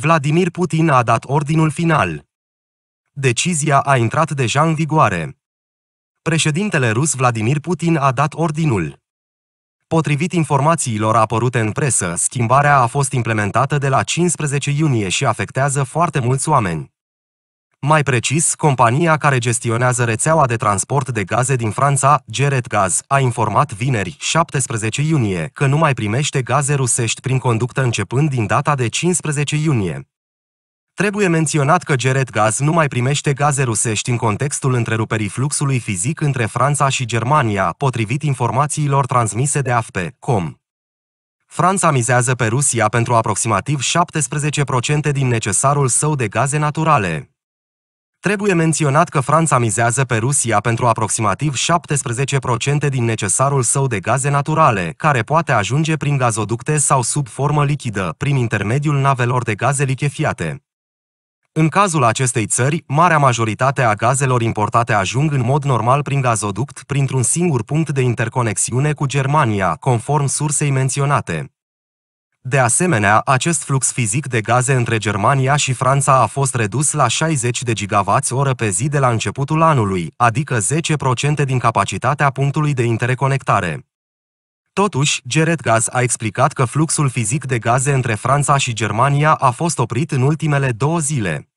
Vladimir Putin a dat ordinul final. Decizia a intrat deja în vigoare. Președintele rus Vladimir Putin a dat ordinul. Potrivit informațiilor apărute în presă, schimbarea a fost implementată de la 15 iunie și afectează foarte mulți oameni mai precis compania care gestionează rețeaua de transport de gaze din Franța, Geret Gaz, a informat vineri, 17 iunie, că nu mai primește gaze rusești prin conductă începând din data de 15 iunie. Trebuie menționat că Geret Gaz nu mai primește gaze rusești în contextul întreruperii fluxului fizic între Franța și Germania, potrivit informațiilor transmise de AFP.com. Franța mizează pe Rusia pentru aproximativ 17% din necesarul său de gaze naturale. Trebuie menționat că Franța mizează pe Rusia pentru aproximativ 17% din necesarul său de gaze naturale, care poate ajunge prin gazoducte sau sub formă lichidă, prin intermediul navelor de gaze lichefiate. În cazul acestei țări, marea majoritate a gazelor importate ajung în mod normal prin gazoduct, printr-un singur punct de interconexiune cu Germania, conform sursei menționate. De asemenea, acest flux fizic de gaze între Germania și Franța a fost redus la 60 de gigavați oră pe zi de la începutul anului, adică 10% din capacitatea punctului de interconectare. Totuși, Geret Gaz a explicat că fluxul fizic de gaze între Franța și Germania a fost oprit în ultimele două zile.